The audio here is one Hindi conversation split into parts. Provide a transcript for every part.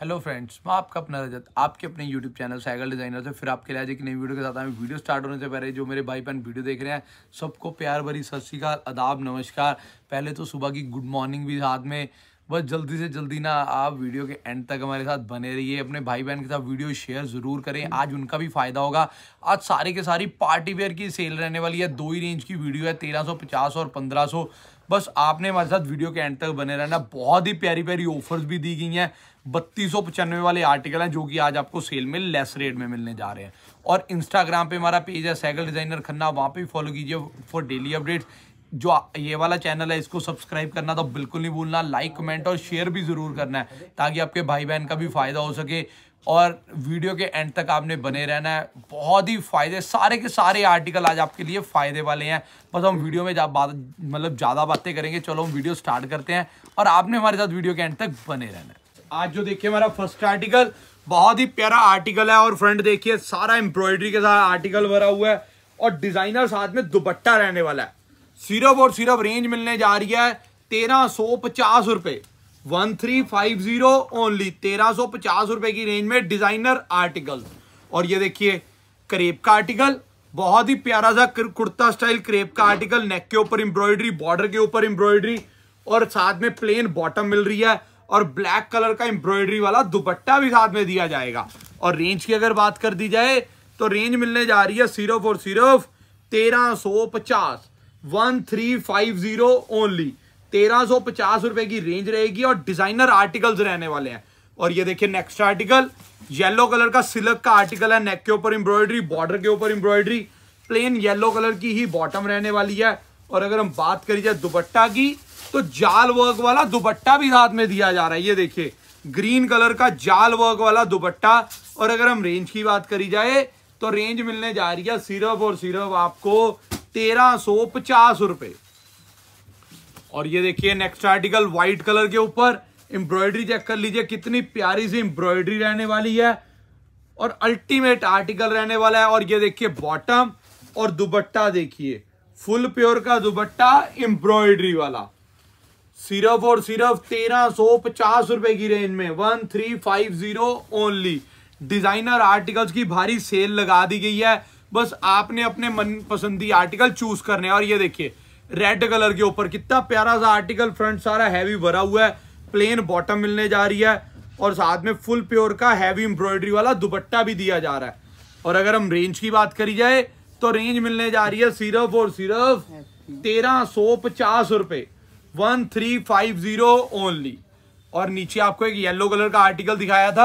हेलो फ्रेंड्स मैं आपका अपना रजत आपके अपने यूट्यूब चैनल साइकिल डिजाइनर से फिर आपके लिए आज एक नई वीडियो के साथ आए वीडियो स्टार्ट होने से पहले जो मेरे भाई बहन वीडियो देख रहे हैं सबको प्यार भरी सत श्रीकाल अदाब नमस्कार पहले तो सुबह की गुड मॉर्निंग भी साथ में बस जल्दी से जल्दी ना आप वीडियो के एंड तक हमारे साथ बने रहिए अपने भाई बहन के साथ वीडियो शेयर ज़रूर करें आज उनका भी फ़ायदा होगा आज सारी के सारी पार्टी वेयर की सेल रहने वाली है दो ही रेंज की वीडियो है तेरह सौ पचास और पंद्रह सौ बस आपने हमारे साथ वीडियो के एंड तक बने रहना बहुत ही प्यारी प्यारी ऑफर्स भी दी गई हैं बत्तीस सौ पचानवे वाले आर्टिकल हैं जो कि आज आपको सेल में लेस रेट में मिलने जा रहे हैं और इंस्टाग्राम पे हमारा पेज है साइकिल डिजाइनर खन्ना वहाँ पे भी फॉलो कीजिए फॉर डेली अपडेट्स जो ये वाला चैनल है इसको सब्सक्राइब करना तो बिल्कुल नहीं भूलना लाइक कमेंट और शेयर भी ज़रूर करना है ताकि आपके भाई बहन का भी फ़ायदा हो सके और वीडियो के एंड तक आपने बने रहना है बहुत ही फ़ायदे सारे के सारे आर्टिकल आज आपके लिए फ़ायदे वाले हैं बस हम वीडियो में जा बात मतलब ज़्यादा बातें करेंगे चलो हम वीडियो स्टार्ट करते हैं और आपने हमारे साथ वीडियो के एंड तक बने रहना है आज जो देखिए हमारा फर्स्ट आर्टिकल बहुत ही प्यारा आर्टिकल है और फ्रंट देखिए सारा एम्ब्रॉयडरी के साथ आर्टिकल भरा हुआ है और डिजाइनर साथ में दुपट्टा रहने वाला है सिर्फ और सिर्फ रेंज मिलने जा रही है तेरह सौ पचास रुपए one three five zero only तेरह सौ पचास रुपए की रेंज में डिजाइनर आर्टिकल और ये देखिए करेब का आर्टिकल बहुत ही प्यारा सा कुर्ता स्टाइल करेप का आर्टिकल नेक के ऊपर एम्ब्रॉयडरी बॉर्डर के ऊपर एम्ब्रॉयडरी और साथ में प्लेन बॉटम मिल रही है और ब्लैक कलर का एम्ब्रॉयडरी वाला दुपट्टा भी साथ में दिया जाएगा और रेंज की अगर बात कर दी जाए तो रेंज मिलने जा रही है सिर्फ और सिर्फ तेरह सौ पचास one three five zero only तेरह सौ पचास रुपए की रेंज रहेगी और डिजाइनर आर्टिकल्स रहने वाले हैं और ये देखिए नेक्स्ट आर्टिकल येलो कलर का सिल्क का आर्टिकल है नेक के ऊपर एम्ब्रॉयडरी बॉर्डर के ऊपर एम्ब्रॉयडरी प्लेन येलो कलर की ही बॉटम रहने वाली है और अगर हम बात करी जाए दुपट्टा की तो जाल वर्क वाला दुपट्टा भी साथ में दिया जा रहा है ये देखिए ग्रीन कलर का जाल वर्क वाला दुपट्टा और अगर हम रेंज की बात करी जाए तो रेंज मिलने जा रही है सिर्फ और सिर्फ आपको तेरह सो पचास रुपए और ये देखिए नेक्स्ट आर्टिकल व्हाइट कलर के ऊपर एम्ब्रॉयडरी चेक कर लीजिए कितनी प्यारी सी एम्ब्रॉयडरी रहने वाली है और अल्टीमेट आर्टिकल रहने वाला है और ये देखिए बॉटम और दुबट्टा देखिए फुल प्योर का दुबट्टा एम्ब्रॉयडरी वाला सिर्फ और सिर्फ तेरह सौ पचास रुपए की रेंज में one three five zero only designer articles की भारी सेल लगा दी गई है बस आपने अपने मन पसंदी आर्टिकल चूज करने और ये देखिए रेड कलर के ऊपर कितना प्यारा सा आर्टिकल फ्रंट सारा हैवी भरा हुआ है प्लेन बॉटम मिलने जा रही है और साथ में फुल प्योर का हैवी एम्ब्रॉयडरी वाला दुपट्टा भी दिया जा रहा है और अगर हम रेंज की बात करी जाए तो रेंज मिलने जा रही है सिर्फ और सिर्फ तेरह सौ पचास रुपये one three five zero only और नीचे आपको एक येलो कलर का आर्टिकल दिखाया था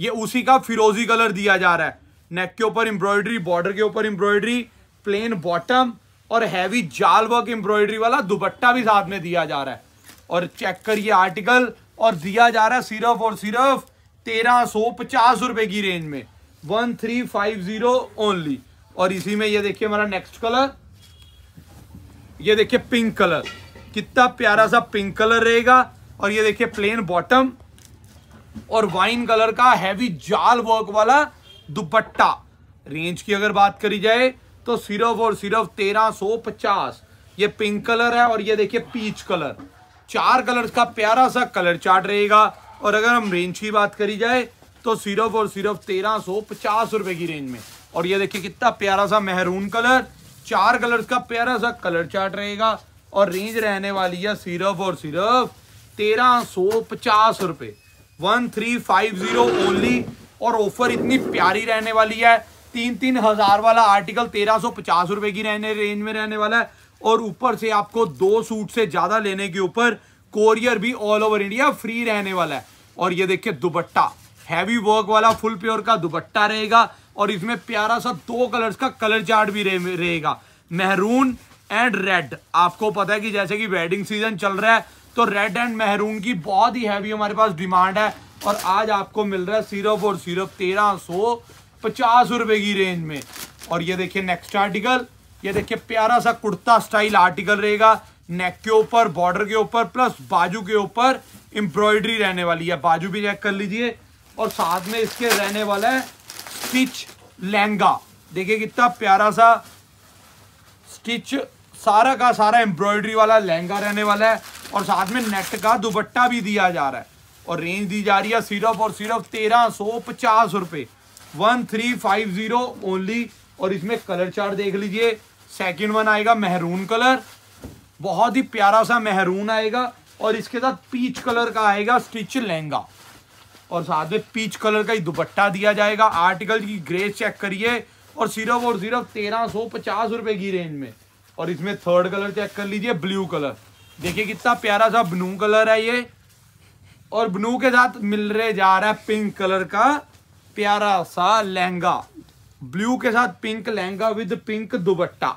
ये उसी का फिरोजी कलर दिया जा रहा है नेक के ऊपर एम्ब्रॉयडरी बॉर्डर के ऊपर एम्ब्रॉयडरी प्लेन बॉटम और हैवी जाल वर्क एम्ब्रॉयडरी वाला दुपट्टा भी साथ में दिया जा रहा है और चेक करिए आर्टिकल और दिया जा रहा है सिर्फ और सिर्फ तेरह सौ पचास रुपए की रेंज में one three five zero only और इसी में ये देखिए हमारा नेक्स्ट कलर ये देखिए पिंक कलर कितना प्यारा सा पिंक कलर रहेगा और ये देखिए प्लेन बॉटम और वाइन कलर का हैवी जाल वर्क वाला दुपट्टा रेंज की अगर बात करी जाए तो सिर्फ और सिर्फ तेरह सो पचास ये पिंक कलर है और ये देखिए पीच कलर चार कलर का प्यारा सा कलर चार्ट रहेगा और अगर हम रेंज की बात करी जाए तो सिर्फ और सिर्फ तेरह सौ पचास रुपए की रेंज में और ये देखिए कितना प्यारा सा मेहरून कलर चार कलर का प्यारा सा कलर चार्ट रहेगा और रेंज रहने वाली है सिर्फ और सिर्फ तेरह सौ पचास रुपये one three five zero only और ऑफर इतनी प्यारी रहने वाली है तीन तीन हजार वाला आर्टिकल तेरह सौ पचास रुपए की रहने रेंज में रहने वाला है और ऊपर से आपको दो सूट से ज्यादा लेने के ऊपर कोरियर भी ऑल ओवर इंडिया फ्री रहने वाला है और ये देखिए दुबट्टा हैवी वर्क वाला फुल प्योर का दुबट्टा रहेगा और इसमें प्यारा सा दो कलर्स का कलर चार्ट भी रहेगा रहे मेहरून एंड रेड आपको पता है कि जैसे कि वेडिंग सीजन चल रहा है तो रेड एंड मेहरून की बहुत ही हैवी हमारे पास डिमांड है और आज आपको मिल रहा है सिर्फ और सिर्फ तेरह सौ पचास रुपए की रेंज में और ये देखिए नेक्स्ट आर्टिकल ये देखिए प्यारा सा कुर्ता स्टाइल आर्टिकल रहेगा नेक के ऊपर बॉर्डर के ऊपर प्लस बाजू के ऊपर एम्ब्रॉयडरी रहने वाली है बाजू भी चेक कर लीजिए और साथ में इसके रहने वाला है स्टिच लहंगा देखिए कितना प्यारा सा स्टिच सारा का सारा एम्ब्रॉयडरी वाला लहंगा रहने वाला है और साथ में नेट का दुपट्टा भी दिया जा रहा है और रेंज दी जा रही है सिर्फ और सिर्फ तेरह सौ पचास रुपये one three five zero only और इसमें कलर चार्ट देख लीजिए सेकंड वन आएगा मेहरून कलर बहुत ही प्यारा सा मेहरून आएगा और इसके साथ पीच कलर का आएगा स्टिच लहंगा और साथ में पीच कलर का ही दुपट्टा दिया जाएगा आर्टिकल की ग्रेस चेक करिए और सिर्फ और सिर्फ तेरह सौ पचास रुपये की रेंज में और इसमें थर्ड कलर चेक कर लीजिए ब्लू कलर देखिए कितना प्यारा सा ब्लू कलर है ये और ब्लू के साथ मिल रहे जा रहा है पिंक कलर का प्यारा सा लहंगा ब्लू के साथ pink lehenga with pink dupatta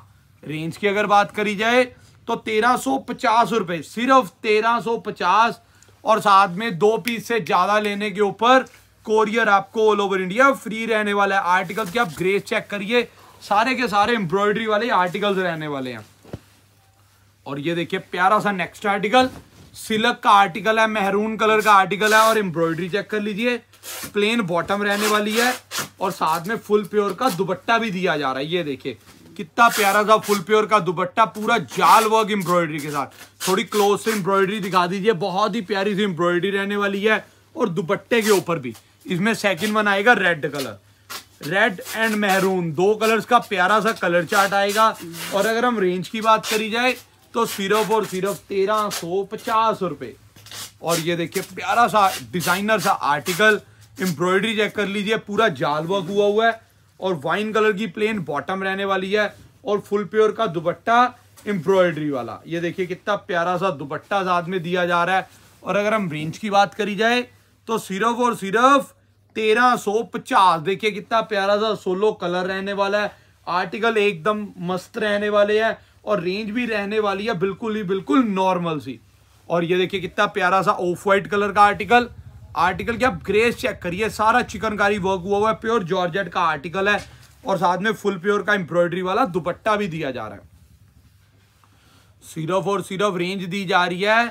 range की अगर बात करी जाए तो तेरह सौ पचास रुपए सिर्फ तेरह सौ पचास और साथ में दो पीस से ज़्यादा लेने के ऊपर कोरियर आपको ऑल ओवर इंडिया फ्री रहने वाला है आर्टिकल की आप ग्रेस चेक करिए सारे के सारे एम्ब्रॉयडरी वाले आर्टिकल्स रहने वाले हैं और ये देखिए प्यारा सा नेक्स्ट आर्टिकल सिलक का आर्टिकल है मेहरून कलर का आर्टिकल है और एम्ब्रॉयडरी चेक कर लीजिए प्लेन बॉटम रहने वाली है और साथ में फुल प्योर का दुपट्टा भी दिया जा रहा है ये देखिए कितना प्यारा सा फुल प्योर का दुपट्टा पूरा जाल वर्क एम्ब्रॉयडरी के साथ थोड़ी क्लोज से एम्ब्रॉयडरी दिखा दीजिए बहुत ही प्यारी सी एम्ब्रॉयडरी रहने वाली है और दुपट्टे के ऊपर भी इसमें सेकंड वन आएगा red colour red and maroon दो कलर्स का प्यारा सा कलर चार्ट आएगा और अगर हम रेंज की बात करी जाए तो सिर्फ और सिर्फ तेरह सौ पचास रुपये और ये देखिए प्यारा सा डिजाइनर सा आर्टिकल एम्ब्रॉयडरी चेक कर लीजिए पूरा जाल वर्क हुआ हुआ है और वाइन कलर की प्लेन बॉटम रहने वाली है और फुल प्योर का दुपट्टा एम्ब्रॉयडरी वाला ये देखिए कितना प्यारा सा दुपट्टा साथ में दिया जा रहा है और अगर हम रेंज की बात करी जाए तो सिर्फ और सिर्फ तेरह पचास देखिए कितना प्यारा सा सोलो कलर रहने वाला है आर्टिकल एकदम मस्त रहने वाले हैं और रेंज भी रहने वाली है बिल्कुल ही बिल्कुल नॉर्मल सी और ये देखिए कितना प्यारा सा ऑफ वाइट कलर का आर्टिकल आर्टिकल की आप ग्रेस चेक करिए सारा चिकनकारी वर्क हुआ हुआ है प्योर जॉर्जेट का आर्टिकल है और साथ में फुल प्योर का एम्ब्रॉयडरी वाला दुपट्टा भी दिया जा रहा है सिर्फ और सिर्फ रेंज दी जा रही है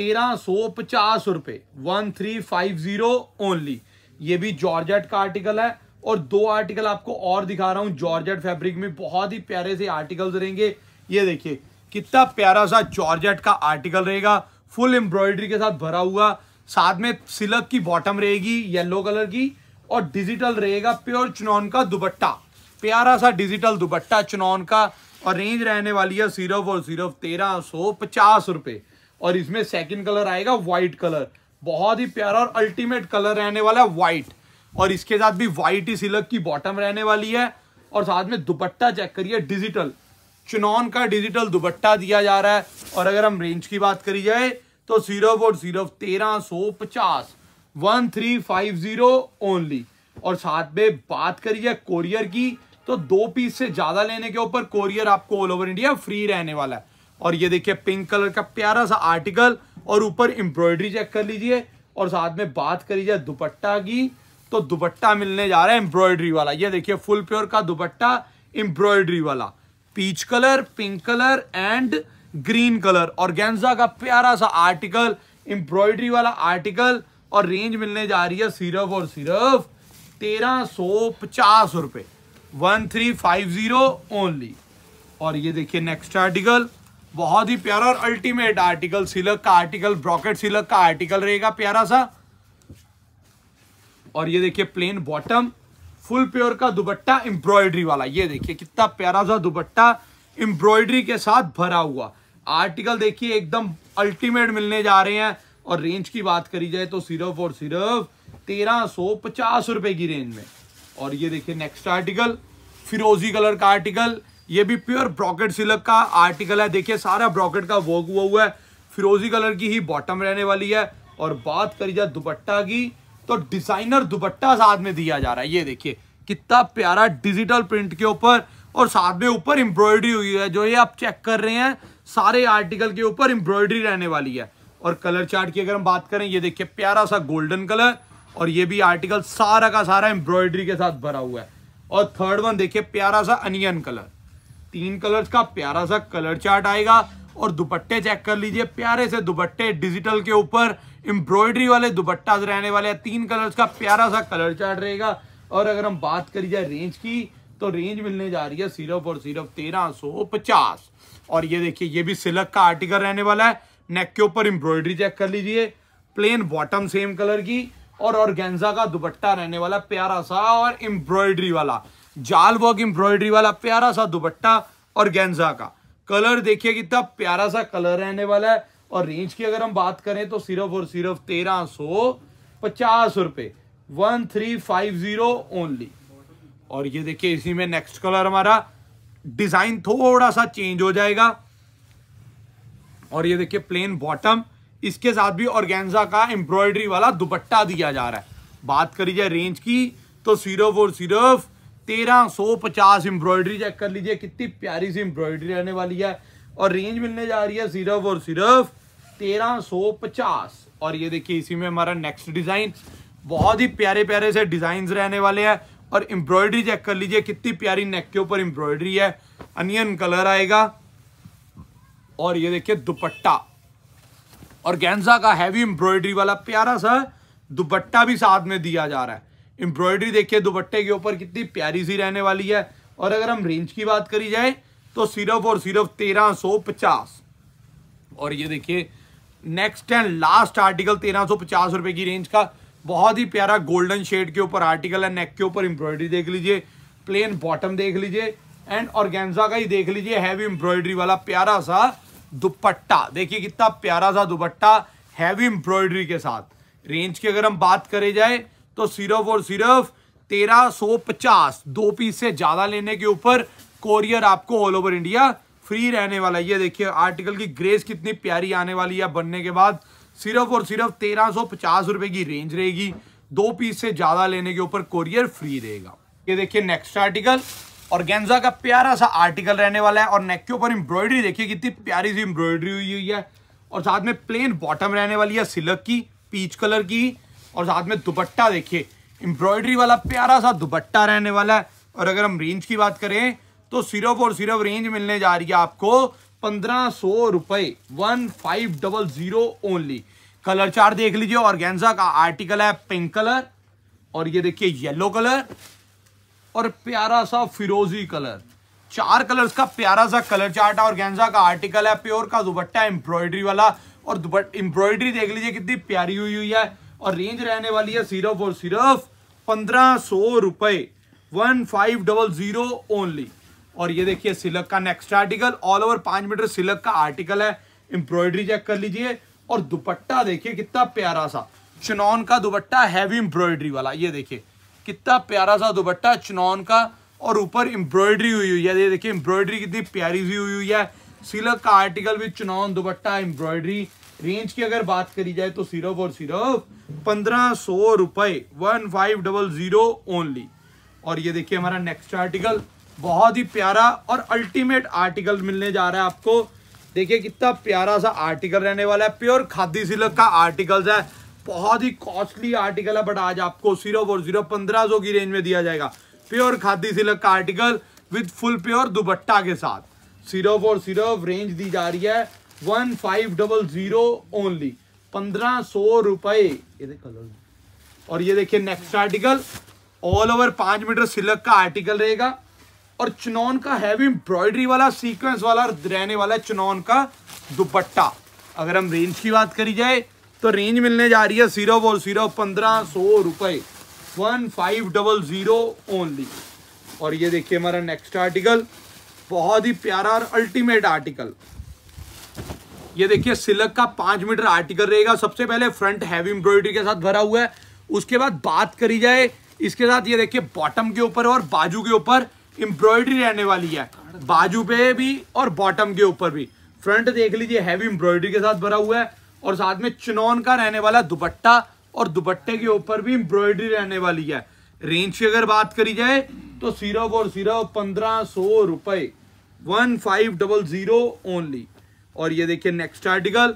तेरह सौ पचास रुपए one three five zero only ये भी जॉर्जेट का आर्टिकल है और दो आर्टिकल आपको और दिखा रहा हूं जॉर्जेट फैब्रिक में बहुत ही प्यारे से आर्टिकल्स रहेंगे ये देखिए कितना प्यारा सा जॉर्जेट का आर्टिकल रहेगा फुल एम्ब्रॉयडरी के साथ भरा हुआ साथ में सिलक की बॉटम रहेगी येलो कलर की और डिजिटल रहेगा प्योर चुनौन का दुपट्टा प्यारा सा डिजिटल दुपट्टा चुनौन का और रेंज रहने वाली है सिर्फ और सिर्फ तेरह सौ पचास रुपये और इसमें सेकंड कलर आएगा वाइट कलर बहुत ही प्यारा और अल्टीमेट कलर रहने वाला है व्हाइट और इसके साथ भी व्हाइट ही सिलक की बॉटम रहने वाली है और साथ में दुपट्टा चेक करिए डिजिटल चुनौन का डिजिटल दुपट्टा दिया जा रहा है और अगर हम रेंज की बात करी जाए तो सिर्फ और सिर्फ तेरह सो पचास one three five zero only और साथ में बात करी जाए कोरियर की तो दो पीस से ज्यादा लेने के ऊपर कोरियर आपको ऑल ओवर इंडिया फ्री रहने वाला है और ये देखिए पिंक कलर का प्यारा सा आर्टिकल और ऊपर एम्ब्रॉयडरी चेक कर लीजिए और साथ में बात करी जाए दुपट्टा की तो दुपट्टा मिलने जा रहा है एम्ब्रॉयडरी वाला ये देखिए फुल प्योर का दुपट्टा एम्ब्रॉयडरी वाला peach colour pink colour and green colour और गेंजा का प्यारा सा आर्टिकल एम्ब्रॉयडरी वाला आर्टिकल और रेंज मिलने जा रही है सिर्फ और सिर्फ तेरह सौ पचास रुपये one three five zero only और ये देखिए नेक्स्ट आर्टिकल बहुत ही प्यारा और अल्टीमेट आर्टिकल सिलक का आर्टिकल ब्रॉकेट सिलक का आर्टिकल रहेगा प्यारा सा और ये देखिए प्लेन बॉटम फुल प्योर का दुबट्टा एम्ब्रॉयडरी वाला ये देखिए कितना प्यारा सा दुबट्टा एम्ब्रॉयडरी के साथ भरा हुआ आर्टिकल देखिए एकदम अल्टीमेट मिलने जा रहे हैं और रेंज की बात करी जाए तो सिर्फ और सिर्फ तेरह सौ पचास रुपए की रेंज में और ये देखिए नेक्स्ट आर्टिकल फिरोजी कलर का आर्टिकल ये भी प्योर ब्रॉकेट सिलक का आर्टिकल है देखिए सारा ब्रॉकेट का वर्क हुआ हुआ है फिरोजी कलर की ही बॉटम रहने वाली है और बात करी जाए दुपट्टा की तो डिजाइनर दुपट्टा साथ में दिया जा रहा है ये देखिए कितना प्यारा डिजिटल प्रिंट के ऊपर और साथ में ऊपर एम्ब्रॉयडरी हुई है जो ये आप चेक कर रहे हैं सारे आर्टिकल के ऊपर एम्ब्रॉयडरी रहने वाली है और कलर चार्ट की अगर हम बात करें ये देखिए प्यारा सा गोल्डन कलर और ये भी आर्टिकल सारा का सारा एम्ब्रॉयडरी के साथ भरा हुआ है और थर्ड वन देखिए प्यारा सा अनियन कलर तीन कलर्स का प्यारा सा कलर चार्ट आएगा और दुपट्टे चेक कर लीजिए प्यारे से दुपट्टे डिजिटल के ऊपर एम्ब्रॉयडरी वाले दुपट्टा रहने वाले हैं तीन कलर्स का प्यारा सा कलर चार्ट रहेगा और अगर हम बात करी जाए रेंज की तो रेंज मिलने जा रही है सिर्फ और सिर्फ तेरह सो पचास और ये देखिए ये भी सिलक का आर्टिकल रहने वाला है नेक के ऊपर एम्ब्रॉयडरी चेक कर लीजिए प्लेन बॉटम सेम कलर की और और का दुपट्टा रहने वाला प्यारा सा और एम्ब्रॉयडरी वाला जाल वर्क एम्ब्रॉयडरी वाला प्यारा सा दुपट्टा और गेंजा का कलर देखिए कितना प्यारा सा कलर रहने वाला है और रेंज की अगर हम बात करें तो सिर्फ और सिर्फ तेरह सो पचास रुपए one three five zero only और ये देखिए इसी में नेक्स्ट कलर हमारा डिजाइन थोड़ा सा चेंज हो जाएगा और ये देखिए प्लेन बॉटम इसके साथ भी और का एम्ब्रॉयडरी वाला दुपट्टा दिया जा रहा है बात करी जाए रेंज की तो सिर्फ और सिर्फ तेरह सौ पचास एम्ब्रॉयडरी चेक कर लीजिए कितनी प्यारी सी एम्ब्रॉयडरी रहने वाली है और रेंज मिलने जा रही है सिर्फ और सिर्फ तेरह सौ पचास और ये देखिए इसी में हमारा नेक्स्ट डिज़ाइन बहुत ही प्यारे प्यारे से डिज़ाइन रहने वाले हैं और एम्ब्रॉयडरी चेक कर लीजिए कितनी प्यारी नेक के ऊपर एम्ब्रॉयडरी है अनियन कलर आएगा और ये देखिए दुपट्टा और गेंजा का हैवी एम्ब्रॉयडरी वाला प्यारा सा दुपट्टा भी साथ में दिया जा रहा है एम्ब्रॉयडरी देखिए दुपट्टे के ऊपर कितनी प्यारी सी रहने वाली है और अगर हम रेंज की बात करी जाए तो सिर्फ और सिर्फ तेरह सौ पचास और ये देखिए नेक्स्ट एंड लास्ट आर्टिकल तेरह सौ पचास रुपए की रेंज का बहुत ही प्यारा गोल्डन शेड के ऊपर आर्टिकल है नेक के ऊपर एम्ब्रॉयडरी देख लीजिए प्लेन बॉटम देख लीजिए एंड और का ही देख लीजिए हैवी एम्ब्रॉयडरी वाला प्यारा सा दुपट्टा देखिए कितना प्यारा सा दुपट्टा हैवी एम्ब्रॉयडरी के साथ रेंज की अगर हम बात करे जाए तो सिर्फ और सिर्फ तेरह सौ पचास दो पीस से ज़्यादा लेने के ऊपर कोरियर आपको ऑल ओवर इंडिया फ्री रहने वाला है ये देखिए आर्टिकल की ग्रेस कितनी प्यारी आने वाली है बनने के बाद सिर्फ और सिर्फ तेरह सौ पचास रुपए की रेंज रहेगी दो पीस से ज़्यादा लेने के ऊपर कोरियर फ्री रहेगा ये देखिए नेक्स्ट आर्टिकल और गेंजा का प्यारा सा आर्टिकल रहने वाला है और नेक के ऊपर एम्ब्रॉयडरी देखिए कितनी प्यारी सी एम्ब्रॉयडरी हुई हुई है और साथ में प्लेन बॉटम रहने वाली है सिल्क की पीच कलर की और साथ में दुपट्टा देखिए एम्ब्रॉयडरी वाला प्यारा सा दुपट्टा रहने वाला है और अगर हम रेंज की बात करें तो सिर्फ और सिर्फ रेंज मिलने जा रही है आपको पंद्रह सौ रुपये one five double zero only colour chart देख लीजिए और गेंजा का आर्टिकल है पिंक कलर और ये देखिए येलो कलर और प्यारा सा फिरोजी कलर चार कलर्स का प्यारा सा कलर चार्ट और गेंजा का आर्टिकल है प्योर का दुपट्टा एम्ब्रॉयडरी वाला और एम्ब्रॉयडरी देख लीजिए कितनी प्यारी हुई हुई है और रेंज रहने वाली है सिर्फ और सिर्फ पंद्रह सौ रुपये one five double zero only और ये देखिए सिलक का नेक्स्ट आर्टिकल ऑल ओवर पांच मीटर सिलक का आर्टिकल है एम्ब्रॉयडरी चेक कर लीजिए और दुपट्टा देखिए कितना प्यारा सा चुनौन का दुपट्टा हैवी एम्ब्रॉयडरी वाला ये देखिए कितना प्यारा सा दुपट्टा चुनौन का और ऊपर एम्ब्रॉयडरी हुई हुई है ये देखिए एम्ब्रॉयडरी कितनी प्यारी सी हुई हुई है सिलक का आर्टिकल भी चुनौन दुपट्टा एम्ब्रॉयडरी रेंज की अगर बात करी जाए तो सिर्फ और सिर्फ पंद्रह सौ रुपए डबल जीरो ओनली और ये देखिए हमारा नेक्स्ट आर्टिकल बहुत ही प्यारा और अल्टीमेट आर्टिकल मिलने जा रहा है आपको देखिए कितना प्यारा सा आर्टिकल रहने वाला है प्योर खादी सिल्क का आर्टिकल है बहुत ही कॉस्टली आर्टिकल है बट आज आपको सिर्फ और जीरो पंद्रह सौ की रेंज में दिया जाएगा प्योर खादी सिल्क का article with full pure dupatta के साथ सिर्फ और सिर्फ रेंज दी जा रही है one five double zero only पंद्रह रुपए ये और ये देखिए नेक्स्ट आर्टिकल ऑल ओवर पांच मीटर सिलक का आर्टिकल रहेगा और चुनौन का हैवी एम्ब्रॉयडरी वाला सीक्वेंस वाला और रहने वाला चुनौन का दुपट्टा अगर हम रेंज की बात करी जाए तो रेंज मिलने जा रही है जीरो और जीरो पंद्रह सौ रुपए one five double zero only और ये देखिए हमारा नेक्स्ट आर्टिकल बहुत ही प्यारा और अल्टीमेट आर्टिकल ये देखिए सिलक का पांच मीटर आर्टिकल रहेगा सबसे पहले फ्रंट हैवी एम्ब्रॉयडरी के साथ भरा हुआ है उसके बाद बात करी जाए इसके साथ ये देखिए बॉटम के ऊपर और बाजू के ऊपर एम्ब्रॉयडरी रहने वाली है बाजू पे भी और बॉटम के ऊपर भी फ्रंट देख लीजिए हैवी एम्ब्रॉयडरी के साथ भरा हुआ है और साथ में चुनौन का रहने वाला दुपट्टा और दुपट्टे के ऊपर भी एम्ब्रॉयडरी रहने वाली है रेंज की अगर बात करी जाए तो सिर्फ और सिर्फ पंद्रह सौ रुपए one five double zero only और ये देखिए next article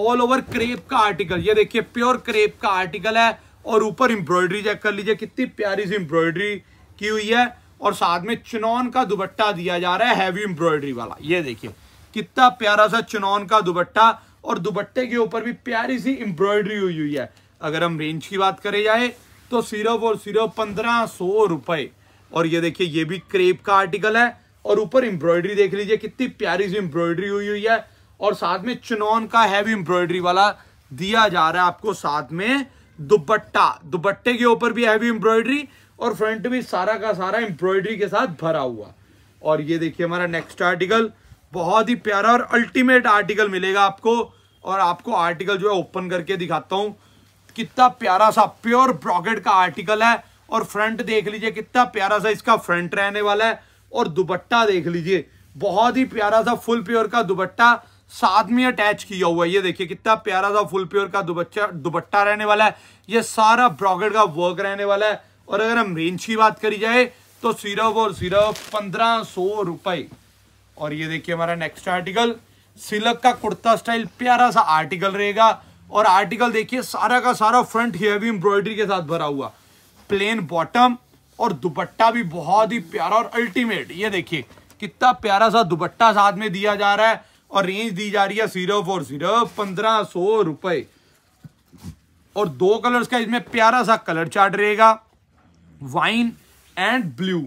all over crepe का आर्टिकल ये देखिए प्योर क्रेप का आर्टिकल है और ऊपर एम्ब्रॉयडरी चेक कर लीजिए कितनी प्यारी सी एम्ब्रॉयडरी की हुई है और साथ में चुनौन का दुबट्टा दिया जा रहा है हैवी एम्ब्रॉयडरी वाला ये देखिए कितना प्यारा सा चुनौन का दुबट्टा और दुबट्टे के ऊपर भी प्यारी सी एम्ब्रॉयडरी हुई हुई है अगर हम रेंज की बात करें जाए तो सिर्फ और सिर्फ पंद्रह सौ रुपए और ये देखिए ये भी क्रेप का आर्टिकल है और ऊपर एम्ब्रॉयडरी देख लीजिए कितनी प्यारी सी एम्ब्रॉयडरी हुई हुई है और साथ में चुनौन का हैवी एम्ब्रॉयडरी वाला दिया जा रहा है आपको साथ में दुपट्टा दुपट्टे के ऊपर भी हैवी एम्ब्रॉयडरी और फ्रंट भी सारा का सारा एम्ब्रॉयडरी के साथ भरा हुआ और ये देखिए हमारा नेक्स्ट आर्टिकल बहुत ही प्यारा और अल्टीमेट आर्टिकल मिलेगा आपको और आपको आर्टिकल जो है ओपन करके दिखाता हूँ कितना प्यारा सा प्योर ब्रॉकेट का आर्टिकल है और फ्रंट देख लीजिए कितना प्यारा सा इसका फ्रंट रहने वाला है और दुपट्टा देख लीजिए बहुत ही प्यारा सा फुल प्योर का दुपट्टा साथ में अटैच किया हुआ है ये देखिए कितना प्यारा सा फुल प्योर का दुबच्चा दुबट्टा रहने वाला है ये सारा ब्रॉकेट का वर्क रहने वाला है और अगर हम रेंज की बात करी जाए तो सिर्फ और सिर्फ पंद्रह सौ रुपए और ये देखिए हमारा नेक्स्ट आर्टिकल सिलक का कुर्ता स्टाइल प्यारा सा आर्टिकल रहेगा और आर्टिकल देखिए सारा का सारा फ्रंट हेवी एम्ब्रॉयडरी के साथ भरा हुआ प्लेन बॉटम और दुपट्टा भी बहुत ही प्यारा और अल्टीमेट ये देखिए कितना प्यारा सा दुपट्टा साथ में दिया जा रहा है और रेंज दी जा रही है सिर्फ और सिर्फ पंद्रह सौ रुपए और दो कलर्स का इसमें प्यारा सा कलर चार्ट रहेगा वाइन एंड ब्लू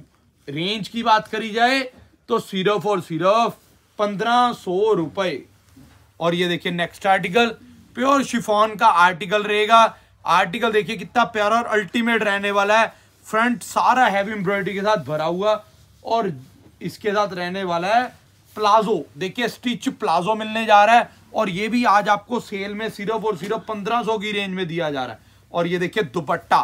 रेंज की बात करी जाए तो सिर्फ और सिर्फ पंद्रह सौ रुपए और ये देखिए नेक्स्ट आर्टिकल प्योर शिफॉन का आर्टिकल रहेगा आर्टिकल देखिए कितना प्यारा और अल्टीमेट रहने वाला है फ्रंट सारा हैवी एम्ब्रॉयडरी के साथ भरा हुआ और इसके साथ रहने वाला है प्लाजो देखिए स्टिच प्लाजो मिलने जा रहा है और ये भी आज आपको सेल में सिर्फ और सिर्फ पंद्रह सौ की रेंज में दिया जा रहा है और ये देखिए दुपट्टा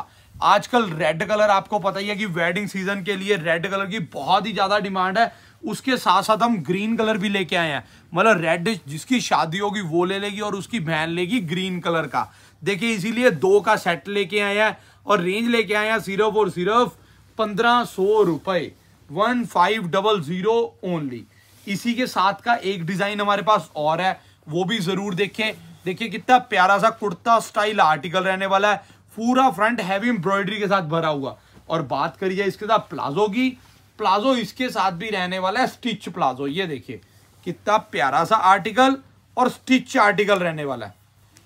आजकल रेड कलर आपको पता ही है कि वेडिंग सीजन के लिए रेड कलर की बहुत ही ज्यादा डिमांड है उसके साथ साथ हम ग्रीन कलर भी लेके आए हैं मतलब रेड जिसकी शादी होगी वो ले लेगी और उसकी बहन लेगी ग्रीन कलर का देखिए इसीलिए दो का सेट लेके आए हैं और रेंज लेके आए हैं सिर्फ और सिर्फ पंद्रह सौ रुपए one five double zero only इसी के साथ का एक डिजाइन हमारे पास और है वो भी जरूर देखें देखिए कितना प्यारा सा कुर्ता स्टाइल आर्टिकल रहने वाला है पूरा फ्रंट हैवी एम्ब्रॉयडरी के साथ भरा हुआ और बात करी जाए इसके साथ प्लाजो की प्लाजो इसके साथ भी रहने वाला है स्टिच प्लाजो ये देखिए कितना प्यारा सा आर्टिकल और स्टिच आर्टिकल रहने वाला है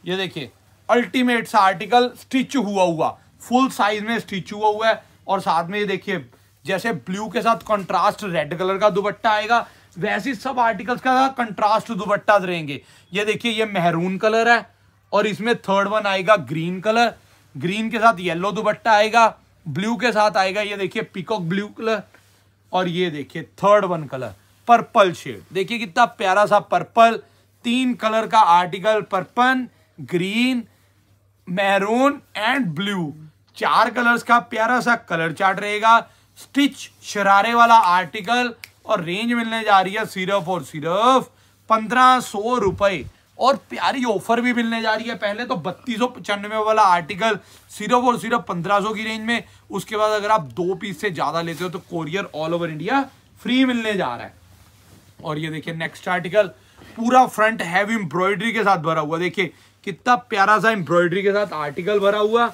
ये देखिए अल्टीमेट सा आर्टिकल स्टिच हुआ हुआ फुल साइज में स्टिच हुआ हुआ है और साथ में ये देखिए जैसे ब्लू के साथ कंट्रास्ट रेड कलर का दुपट्टा आएगा वैसे सब आर्टिकल्स का कंट्रास्ट दुपट्टा रहेंगे ये देखिए ये मेहरून कलर है और इसमें थर्ड वन आएगा ग्रीन कलर ग्रीन के साथ येलो दुपट्टा आएगा ब्लू के साथ आएगा ये देखिए पिकॉक ब्लू कलर और ये देखिए third one colour purple shade देखिए कितना प्यारा सा पर्पल तीन कलर का article purple green maroon and blue चार कलर्स का प्यारा सा कलर चार्ट रहेगा स्टिच शरारे वाला आर्टिकल और रेंज मिलने जा रही है सिर्फ और सिर्फ पंद्रह सौ रुपए और प्यारी ऑफर भी मिलने जा रही है पहले तो बत्तीस सौ पचानवे वाला आर्टिकल सिर्फ और सिर्फ पंद्रह सौ की रेंज में उसके बाद अगर आप दो पीस से ज्यादा लेते हो तो courier all over India free मिलने जा रहा है और ये देखिए नेक्स्ट आर्टिकल पूरा फ्रंट हैवी एम्ब्रॉयडरी के साथ भरा हुआ देखिए कितना प्यारा सा एम्ब्रॉयडरी के साथ आर्टिकल भरा हुआ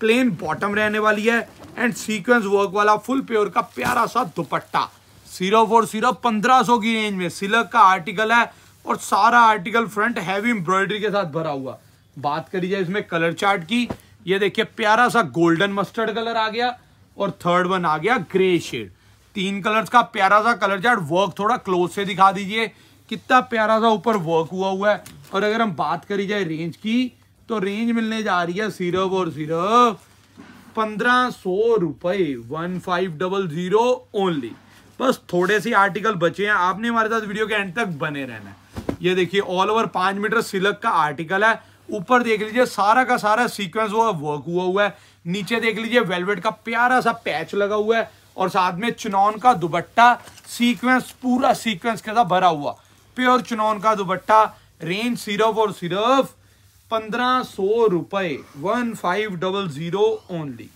प्लेन बॉटम रहने वाली है एंड सीक्वेंस वर्क वाला फुल प्योर का प्यारा सा दुपट्टा जीरो फोर जीरो पंद्रह सौ की रेंज में सिलक का आर्टिकल है और सारा आर्टिकल फ्रंट हैवी एम्ब्रॉयडरी के साथ भरा हुआ बात करी जाए इसमें कलर चार्ट की ये देखिए प्यारा सा गोल्डन मस्टर्ड कलर आ गया और थर्ड वन आ गया ग्रे शेड तीन कलर्स का प्यारा सा कलर चार्ट वर्क थोड़ा क्लोज से दिखा दीजिए कितना प्यारा सा ऊपर वर्क हुआ हुआ है और अगर हम बात करी जाए रेंज की तो रेंज मिलने जा रही है सिर्फ और सिर्फ पंद्रह सौ रुपये one five double zero only बस थोड़े से आर्टिकल बचे हैं आपने हमारे साथ वीडियो के एंड तक बने रहना ये देखिए ऑल ओवर पाँच मीटर सिलक का आर्टिकल है ऊपर देख लीजिए सारा का सारा सीक्वेंस वो वर्क हुआ हुआ है नीचे देख लीजिए वेलवेट का प्यारा सा पैच लगा हुआ है और साथ में चुनौन का दुबट्टा सीक्वेंस पूरा सीक्वेंस के साथ भरा हुआ प्योर चुनौन का दुबट्टा रेंज सिर्फ और सिर्फ पंद्रह सौ रुपये one five double zero only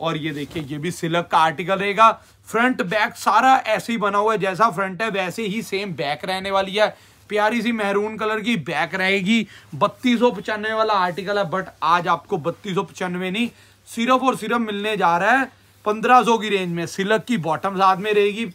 और ये देखिए ये भी सिलक का आर्टिकल रहेगा फ्रंट बैक सारा ऐसे ही बना हुआ है जैसा फ्रंट है वैसे ही सेम बैक रहने वाली है प्यारी सी मेहरून कलर की बैक रहेगी बत्तीस वाला आर्टिकल है बट आज आपको बत्तीस नहीं सिर्फ और सिर्फ मिलने जा रहा है पंद्रह सौ की रेंज में सिलक की बॉटम साथ में रहेगी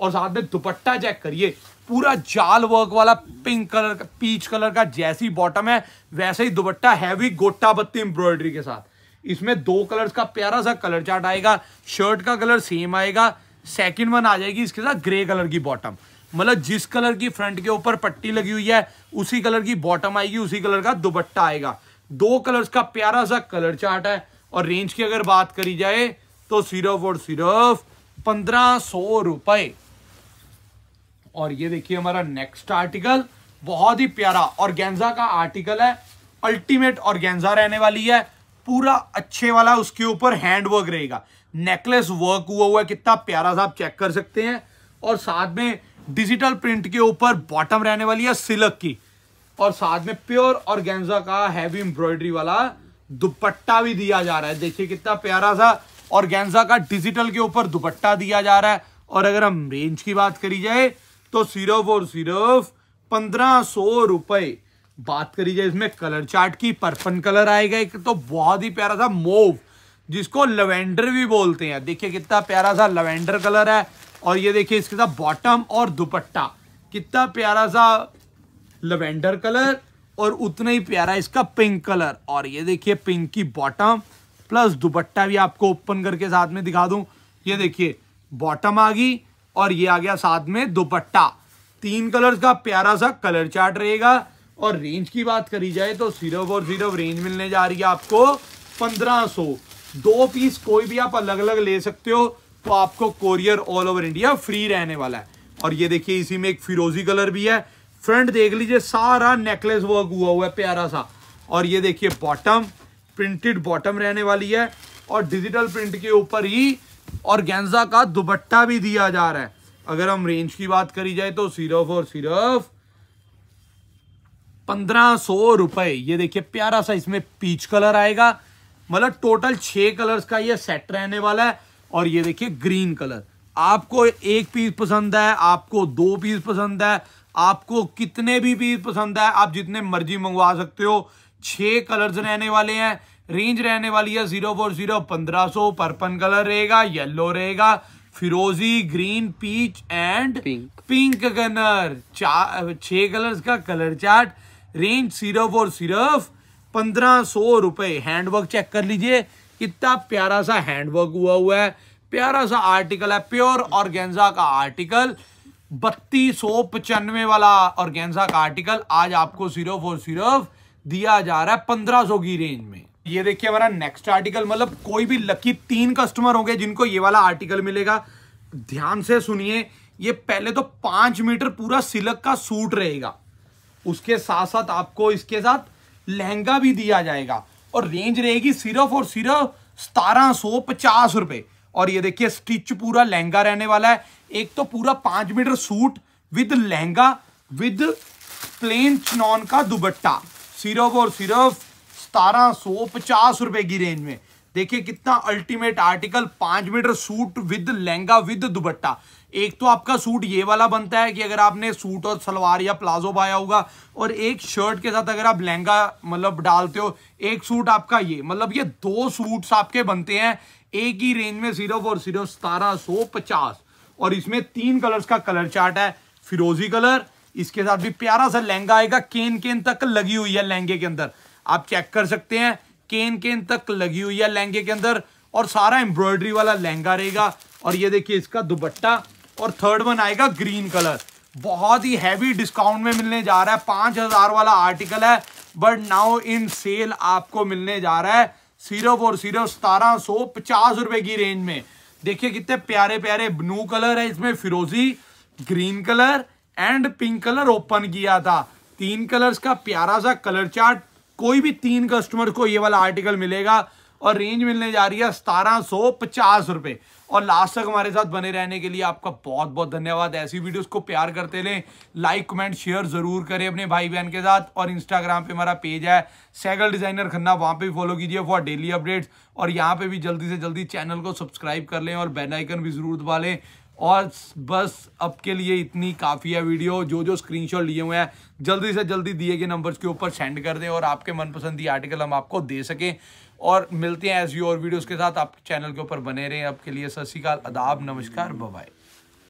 और साथ में दुपट्टा चेक करिए पूरा जाल वर्क वाला पिंक कलर का पीच कलर का जैसी बॉटम है वैसे ही दुपट्टा हैवी गोटा बत्ती एम्ब्रॉयडरी के साथ इसमें दो कलर्स का प्यारा सा कलर चार्ट आएगा शर्ट का कलर सेम आएगा सेकंड वन आ जाएगी इसके साथ ग्रे कलर की बॉटम मतलब जिस कलर की फ्रंट के ऊपर पट्टी लगी हुई है उसी कलर की बॉटम आएगी उसी कलर का दुपट्टा आएगा दो कलर्स का प्यारा सा कलर चार्ट है और रेंज की अगर बात करी जाए तो सिर्फ और सिर्फ पंद्रह सौ रुपए और ये देखिए हमारा नेक्स्ट आर्टिकल बहुत ही प्यारा और का आर्टिकल है अल्टीमेट और रहने वाली है पूरा अच्छे वाला उसके ऊपर हैंड वर्क रहेगा नेकलेस वर्क हुआ हुआ है कितना प्यारा सा आप चेक कर सकते हैं और साथ में डिजिटल प्रिंट के ऊपर बॉटम रहने वाली है सिलक की और साथ में प्योर और गेंजा का हैवी एम्ब्रॉयडरी वाला दुपट्टा भी दिया जा रहा है देखिए कितना प्यारा सा और गेंजा का डिजिटल के ऊपर दुपट्टा दिया जा रहा है और अगर हम रेंज की बात करी जाए तो सिर्फ और सिर्फ पंद्रह सौ रुपये बात करी जाए इसमें कलर चार्ट की पर्पन कलर आएगा एक तो बहुत ही प्यारा सा मोव जिसको लवेंडर भी बोलते हैं देखिए कितना प्यारा सा लवेंडर कलर है और ये देखिए इसके साथ बॉटम और दुपट्टा कितना प्यारा सा लवेंडर कलर और उतना ही प्यारा इसका पिंक कलर और ये देखिए पिंक की बॉटम प्लस दुपट्टा भी आपको ओपन करके साथ में दिखा दूं ये देखिए बॉटम आ गई और ये आ गया साथ में दुपट्टा तीन कलर्स का प्यारा सा कलर चार्ट रहेगा और रेंज की बात करी जाए तो सिर्फ और सिर्फ रेंज मिलने जा रही है आपको 1500 दो पीस कोई भी आप अलग अलग ले सकते हो तो आपको courier all over India free रहने वाला है और ये देखिए इसी में एक फिरोजी कलर भी है फ्रंट देख लीजिए सारा नेकलेस वर्क हुआ हुआ है प्यारा सा और ये देखिए बॉटम प्रिंटेड बॉटम रहने वाली है और डिजिटल प्रिंट के ऊपर ही और गेंजा का दुबट्टा भी दिया जा रहा है अगर हम रेंज की बात करी जाए तो सिर्फ और सिर्फ पंद्रह सौ रुपए ये देखिए प्यारा सा इसमें पीच कलर आएगा मतलब टोटल छह कलर्स का ये सेट रहने वाला है और ये देखिए ग्रीन कलर आपको एक पीस पसंद है आपको दो पीस पसंद है आपको कितने भी पीस पसंद है आप जितने मर्जी मंगवा सकते हो छह कलर्स रहने वाले हैं रेंज रहने वाली है जीरो फोर जीरो पंद्रह सो पर्पन कलर रहेगा येलो रहेगा फिरोजी green peach and pink pink colour चार छह कलर्स का कलर चार्ट रेंज सिर्फ और सिर्फ पंद्रह सौ रुपये हैंडवर्क चेक कर लीजिए कितना प्यारा सा हैंडवर्क हुआ हुआ है प्यारा सा आर्टिकल है प्योर ऑर्गेन्जा का आर्टिकल बत्तीस सौ पचानवे वाला ऑर्गेन्जा का आर्टिकल आज आपको सिर्फ और सिर्फ दिया जा रहा है पंद्रह सौ की रेंज में ये देखिए हमारा नेक्स्ट आर्टिकल मतलब कोई भी लकी तीन कस्टमर होंगे जिनको ये वाला आर्टिकल मिलेगा ध्यान से सुनिए ये पहले तो पांच मीटर पूरा सिलक का सूट रहेगा उसके साथ साथ आपको इसके साथ लहंगा भी दिया जाएगा और रेंज रहेगी सिर्फ और सिर्फ सतारह सौ पचास रुपये और ये देखिए स्टिच पूरा लहंगा रहने वाला है एक तो पूरा पाँच metre suit with lehenga with plain चनौन का दुबट्टा सिर्फ और सिर्फ सतारह सौ पचास रुपए की रेंज में देखिए कितना अल्टीमेट आर्टिकल पांच metre suit with lehenga with dupatta एक तो आपका सूट ये वाला बनता है कि अगर आपने सूट और सलवार या प्लाजो पाया होगा और एक शर्ट के साथ अगर आप लहंगा मतलब डालते हो एक सूट आपका ये मतलब ये दो सूट्स आपके बनते हैं एक ही रेंज में सिर्फ और सिर्फ सतारह सो पचास और इसमें तीन कलर्स का कलर चार्ट है फिरोजी कलर इसके साथ भी प्यारा सा लहंगा आएगा केन केन तक लगी हुई है लहंगे के अंदर आप चेक कर सकते हैं केन केन तक लगी हुई है लहंगे के अंदर और सारा एम्ब्रॉयडरी वाला लहंगा रहेगा और ये देखिए इसका दुपट्टा और थर्ड वन आएगा ग्रीन कलर बहुत ही हैवी डिस्काउंट में मिलने जा रहा है पाँच हज़ार वाला आर्टिकल है बट नाउ इन सेल आपको मिलने जा रहा है सिर्फ और सिर्फ सतारह सौ पचास रुपए की रेंज में देखिए कितने प्यारे प्यारे ब्लू कलर है इसमें फिरोजी green colour and pink colour open किया था तीन कलर्स का प्यारा सा कलर चार्ट कोई भी तीन कस्टमर को ये वाला आर्टिकल मिलेगा और रेंज मिलने जा रही है सतारह सौ पचास रुपये और लास्ट तक हमारे साथ बने रहने के लिए आपका बहुत बहुत धन्यवाद ऐसी वीडियोस को प्यार करते रहें लाइक कमेंट शेयर ज़रूर करें अपने भाई बहन के साथ और इंस्टाग्राम पे हमारा पेज है सैगल डिज़ाइनर खन्ना वहाँ पे भी फॉलो कीजिए फॉर डेली अपडेट्स और यहाँ पे भी जल्दी से जल्दी चैनल को सब्सक्राइब कर लें और बेलाइकन भी ज़रूर दबा लें और बस अब के लिए इतनी काफ़ी है वीडियो जो जो स्क्रीनशॉट लिए हुए हैं जल्दी से जल्दी दिए गए नंबर्स के ऊपर सेंड कर दें और आपके मनपसंदी आर्टिकल हम आपको दे सकें और मिलते हैं ऐसी और वीडियोस के साथ आप चैनल के ऊपर बने रहें आपके लिए सत श्रीकाल अदाब नमस्कार बबाई